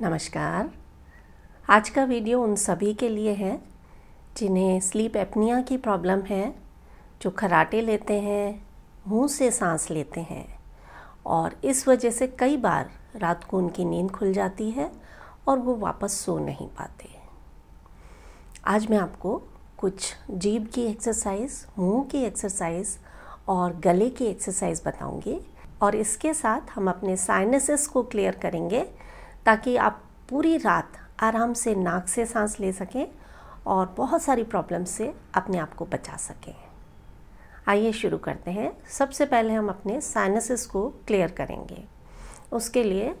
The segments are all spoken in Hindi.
नमस्कार आज का वीडियो उन सभी के लिए है जिन्हें स्लीप एपनिया की प्रॉब्लम है जो खराटे लेते हैं मुंह से सांस लेते हैं और इस वजह से कई बार रात को उनकी नींद खुल जाती है और वो वापस सो नहीं पाते आज मैं आपको कुछ जीभ की एक्सरसाइज मुंह की एक्सरसाइज और गले की एक्सरसाइज बताऊंगी और इसके साथ हम अपने साइनसेस को क्लियर करेंगे ताकि आप पूरी रात आराम से नाक से सांस ले सकें और बहुत सारी प्रॉब्लम से अपने आप को बचा सकें आइए शुरू करते हैं सबसे पहले हम अपने साइनसिस को क्लियर करेंगे उसके लिए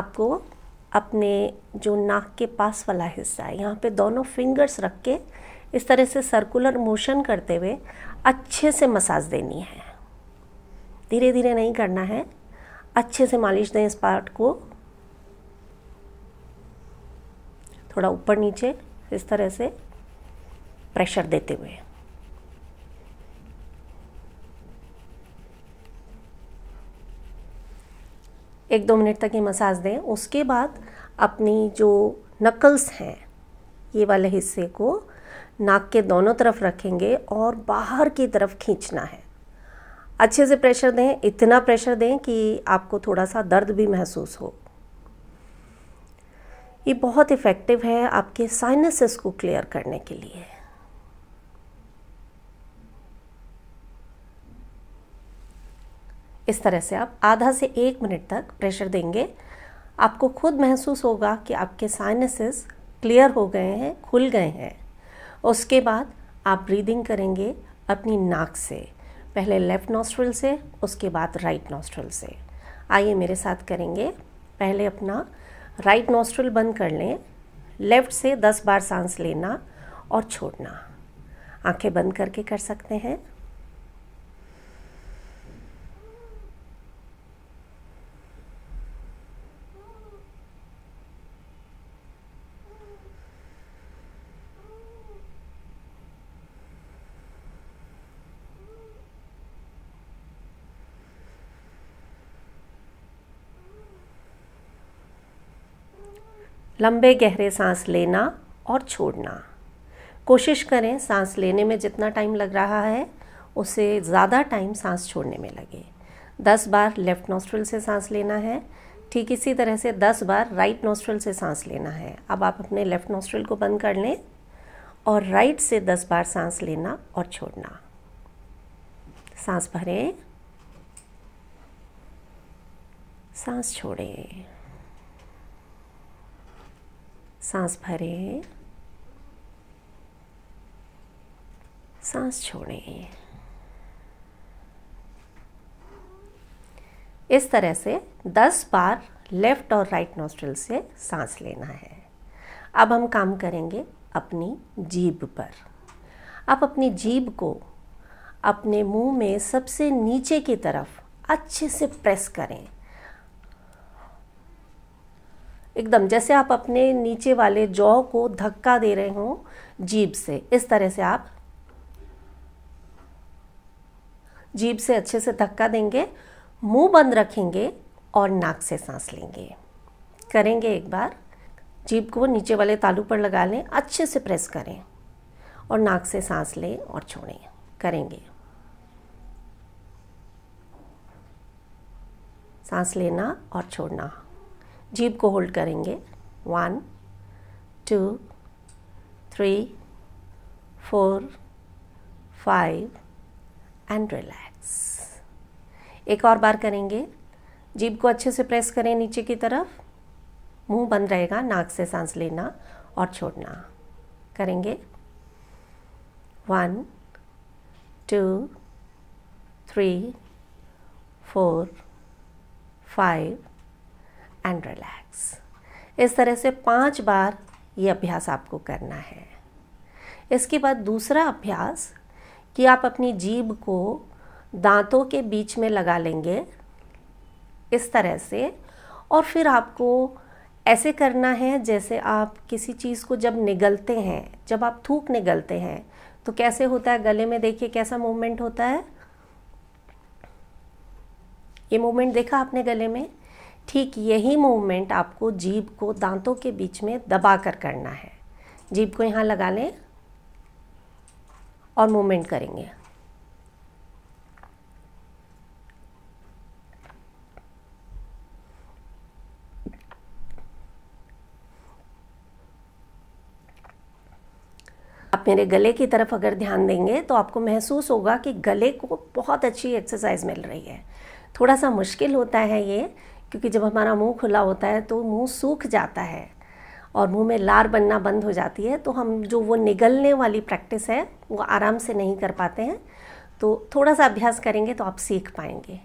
आपको अपने जो नाक के पास वाला हिस्सा है यहाँ पे दोनों फिंगर्स रख के इस तरह से सर्कुलर मोशन करते हुए अच्छे से मसाज देनी है धीरे धीरे नहीं करना है अच्छे से मालिश दें इस पार्ट को थोड़ा ऊपर नीचे इस तरह से प्रेशर देते हुए एक दो मिनट तक ये मसाज दें उसके बाद अपनी जो नकल्स हैं ये वाले हिस्से को नाक के दोनों तरफ रखेंगे और बाहर की तरफ खींचना है अच्छे से प्रेशर दें इतना प्रेशर दें कि आपको थोड़ा सा दर्द भी महसूस हो ये बहुत इफ़ेक्टिव है आपके साइनसेस को क्लियर करने के लिए इस तरह से आप आधा से एक मिनट तक प्रेशर देंगे आपको खुद महसूस होगा कि आपके साइनसेस क्लियर हो गए हैं खुल गए हैं उसके बाद आप ब्रीदिंग करेंगे अपनी नाक से पहले लेफ़्ट नॉस्ट्रल से उसके बाद राइट नॉस्ट्रल से आइए मेरे साथ करेंगे पहले अपना राइट नोस्ट्रल बंद कर लें लेफ्ट से दस बार सांस लेना और छोड़ना आंखें बंद करके कर सकते हैं लंबे गहरे सांस लेना और छोड़ना कोशिश करें सांस लेने में जितना टाइम लग रहा है उसे ज़्यादा टाइम सांस छोड़ने में लगे दस बार लेफ़्ट नोस्ट्रल से सांस लेना है ठीक इसी तरह से दस बार राइट नोस्ट्रल से सांस लेना है अब आप अपने लेफ़्ट नोस्ट्रल को बंद कर लें और राइट से दस बार सांस लेना और छोड़ना सांस भरें सांस छोड़ें सांस भरें सांस छोड़ें इस तरह से 10 बार लेफ्ट और राइट नोस्ट्रल से सांस लेना है अब हम काम करेंगे अपनी जीभ पर आप अपनी जीभ को अपने मुंह में सबसे नीचे की तरफ अच्छे से प्रेस करें एकदम जैसे आप अपने नीचे वाले जौ को धक्का दे रहे हो जीप से इस तरह से आप जीप से अच्छे से धक्का देंगे मुंह बंद रखेंगे और नाक से सांस लेंगे करेंगे एक बार जीप को नीचे वाले तालू पर लगा लें अच्छे से प्रेस करें और नाक से सांस लें और छोड़ें करेंगे सांस लेना और छोड़ना जीप को होल्ड करेंगे one two three four five and relax एक और बार करेंगे जीप को अच्छे से प्रेस करें नीचे की तरफ मुंह बंद रहेगा नाक से सांस लेना और छोड़ना करेंगे one two three four five and relax इस तरह से पांच बार ये अभ्यास आपको करना है इसके बाद दूसरा अभ्यास कि आप अपनी जीभ को दांतों के बीच में लगा लेंगे इस तरह से और फिर आपको ऐसे करना है जैसे आप किसी चीज़ को जब निगलते हैं जब आप थूक निगलते हैं तो कैसे होता है गले में देखिए कैसा मूवमेंट होता है ये मूवमेंट देखा आपने गले में ठीक यही मूवमेंट आपको जीभ को दांतों के बीच में दबा कर करना है जीभ को यहाँ लगा लें और मूवमेंट करेंगे आप मेरे गले की तरफ अगर ध्यान देंगे तो आपको महसूस होगा कि गले को बहुत अच्छी एक्सरसाइज मिल रही है थोड़ा सा मुश्किल होता है ये क्योंकि जब हमारा मुंह खुला होता है तो मुंह सूख जाता है और मुंह में लार बनना बंद हो जाती है तो हम जो वो निगलने वाली प्रैक्टिस है वो आराम से नहीं कर पाते हैं तो थोड़ा सा अभ्यास करेंगे तो आप सीख पाएंगे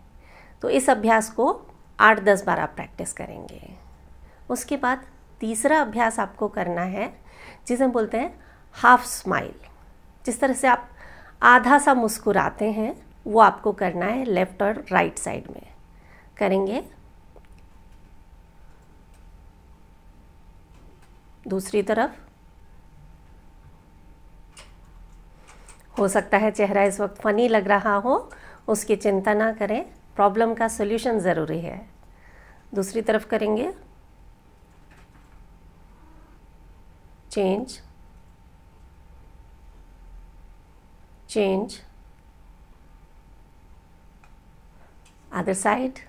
तो इस अभ्यास को आठ दस बार आप प्रैक्टिस करेंगे उसके बाद तीसरा अभ्यास आपको करना है जिसे हम बोलते हैं हाफ स्माइल जिस तरह से आप आधा सा मुस्कुराते हैं वो आपको करना है लेफ़्ट और राइट साइड में करेंगे दूसरी तरफ हो सकता है चेहरा इस वक्त फ़नी लग रहा हो उसकी चिंता ना करें प्रॉब्लम का सोल्यूशन ज़रूरी है दूसरी तरफ करेंगे चेंज चेंज अदर साइड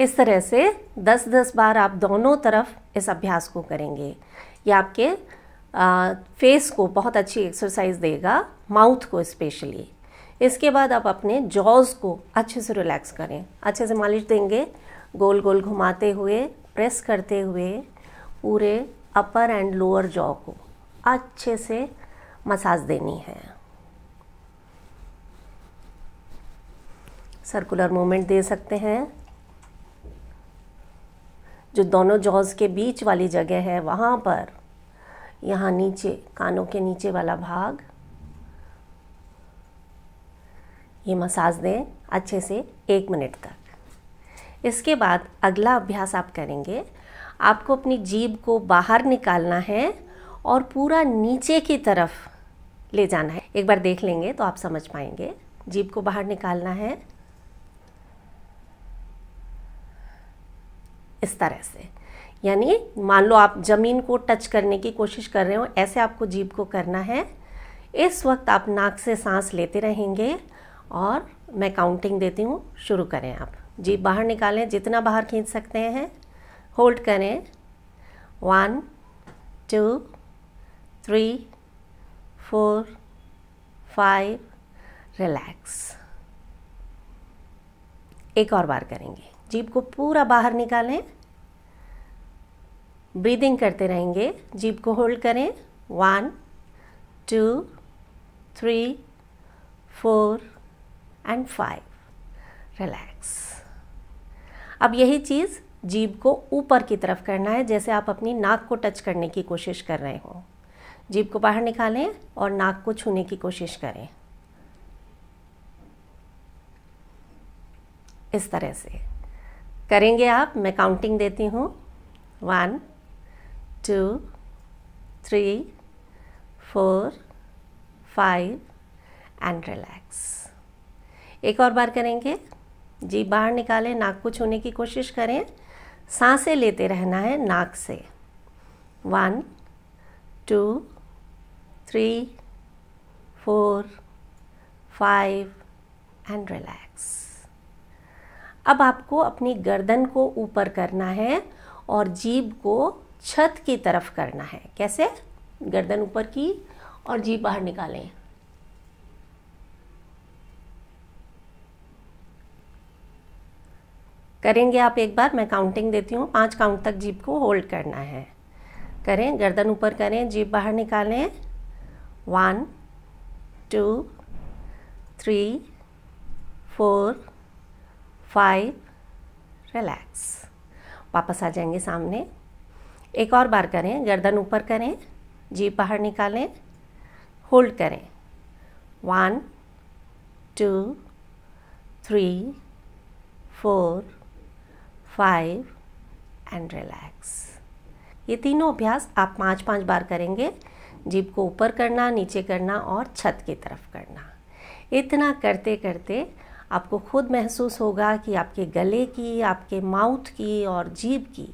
इस तरह से 10-10 बार आप दोनों तरफ इस अभ्यास को करेंगे ये आपके आ, फेस को बहुत अच्छी एक्सरसाइज देगा माउथ को स्पेशली इसके बाद आप अपने जॉज को अच्छे से रिलैक्स करें अच्छे से मालिश देंगे गोल गोल घुमाते हुए प्रेस करते हुए पूरे अपर एंड लोअर जॉ को अच्छे से मसाज देनी है सर्कुलर मूवमेंट दे सकते हैं जो दोनों जॉज के बीच वाली जगह है वहाँ पर यहाँ नीचे कानों के नीचे वाला भाग ये मसाज दें अच्छे से एक मिनट तक इसके बाद अगला अभ्यास आप करेंगे आपको अपनी जीभ को बाहर निकालना है और पूरा नीचे की तरफ ले जाना है एक बार देख लेंगे तो आप समझ पाएंगे जीभ को बाहर निकालना है इस तरह से यानी मान लो आप ज़मीन को टच करने की कोशिश कर रहे हो ऐसे आपको जीप को करना है इस वक्त आप नाक से सांस लेते रहेंगे और मैं काउंटिंग देती हूँ शुरू करें आप जीप बाहर निकालें जितना बाहर खींच सकते हैं होल्ड करें one two three four five relax एक और बार करेंगे जीप को पूरा बाहर निकालें ब्रीदिंग करते रहेंगे जीप को होल्ड करें one two three four and five relax अब यही चीज़ जीभ को ऊपर की तरफ करना है जैसे आप अपनी नाक को टच करने की कोशिश कर रहे हो जीभ को बाहर निकालें और नाक को छूने की कोशिश करें इस तरह से करेंगे आप मैं काउंटिंग देती हूँ one two three four five and relax एक और बार करेंगे जी बाहर निकालें नाक को छूने की कोशिश करें सांसें लेते रहना है नाक से one two three four five and relax अब आपको अपनी गर्दन को ऊपर करना है और जीप को छत की तरफ करना है कैसे गर्दन ऊपर की और जीप बाहर निकालें करेंगे आप एक बार मैं काउंटिंग देती हूँ पाँच काउंट तक जीप को होल्ड करना है करें गर्दन ऊपर करें जीप बाहर निकालें one two three four five relax वापस आ जाएंगे सामने एक और बार करें गर्दन ऊपर करें जीप बाहर निकालें होल्ड करें one two three four five and relax ये तीनों अभ्यास आप पाँच पाँच बार करेंगे जीप को ऊपर करना नीचे करना और छत की तरफ करना इतना करते करते आपको खुद महसूस होगा कि आपके गले की आपके माउथ की और जीभ की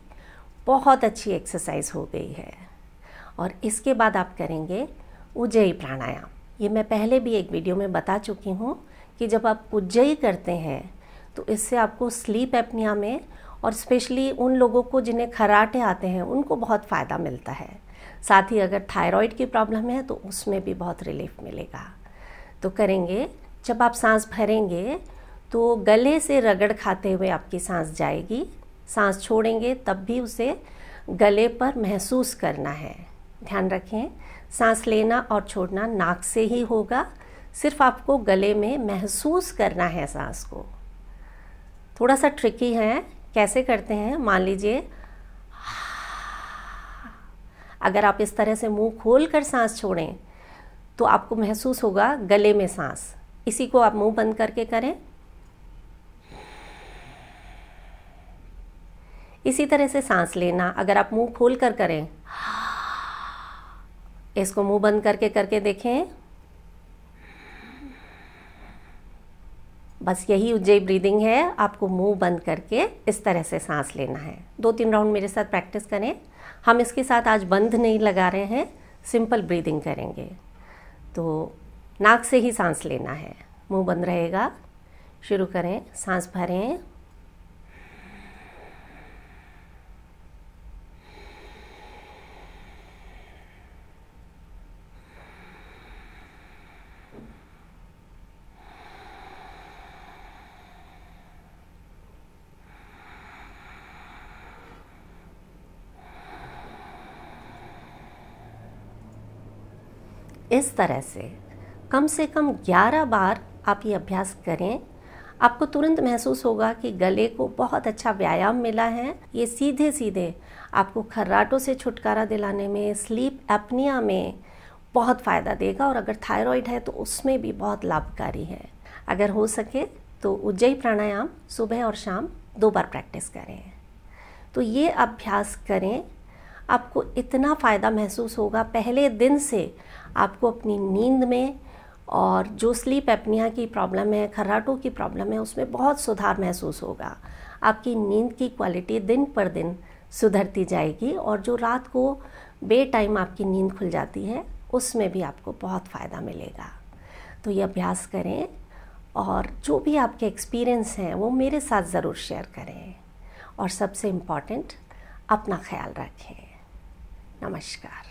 बहुत अच्छी एक्सरसाइज हो गई है और इसके बाद आप करेंगे उज्जयी प्राणायाम ये मैं पहले भी एक वीडियो में बता चुकी हूँ कि जब आप उज्जयी करते हैं तो इससे आपको स्लीप एपनिया में और स्पेशली उन लोगों को जिन्हें खराटे आते हैं उनको बहुत फ़ायदा मिलता है साथ ही अगर थायराइड की प्रॉब्लम है तो उसमें भी बहुत रिलीफ मिलेगा तो करेंगे जब आप सांस भरेंगे तो गले से रगड़ खाते हुए आपकी सांस जाएगी सांस छोड़ेंगे तब भी उसे गले पर महसूस करना है ध्यान रखें सांस लेना और छोड़ना नाक से ही होगा सिर्फ आपको गले में महसूस करना है सांस को थोड़ा सा ट्रिकी है कैसे करते हैं मान लीजिए अगर आप इस तरह से मुंह खोल कर सांस छोड़ें तो आपको महसूस होगा गले में सांस इसी को आप मुंह बंद करके करें इसी तरह से सांस लेना अगर आप मुंह खोल कर करें इसको मुंह बंद करके करके देखें बस यही उज्जय ब्रीदिंग है आपको मुंह बंद करके इस तरह से सांस लेना है दो तीन राउंड मेरे साथ प्रैक्टिस करें हम इसके साथ आज बंद नहीं लगा रहे हैं सिंपल ब्रीदिंग करेंगे तो नाक से ही सांस लेना है मुंह बंद रहेगा शुरू करें सांस भरें इस तरह से कम से कम 11 बार आप ये अभ्यास करें आपको तुरंत महसूस होगा कि गले को बहुत अच्छा व्यायाम मिला है ये सीधे सीधे आपको खर्राटों से छुटकारा दिलाने में स्लीप एपनिया में बहुत फ़ायदा देगा और अगर थायराइड है तो उसमें भी बहुत लाभकारी है अगर हो सके तो उज्जयी प्राणायाम सुबह और शाम दो बार प्रैक्टिस करें तो ये अभ्यास करें आपको इतना फ़ायदा महसूस होगा पहले दिन से आपको अपनी नींद में और जो स्लीप एपनिया की प्रॉब्लम है खर्राटों की प्रॉब्लम है उसमें बहुत सुधार महसूस होगा आपकी नींद की क्वालिटी दिन पर दिन सुधरती जाएगी और जो रात को बे टाइम आपकी नींद खुल जाती है उसमें भी आपको बहुत फ़ायदा मिलेगा तो ये अभ्यास करें और जो भी आपके एक्सपीरियंस हैं वो मेरे साथ ज़रूर शेयर करें और सबसे इम्पॉर्टेंट अपना ख्याल रखें नमस्कार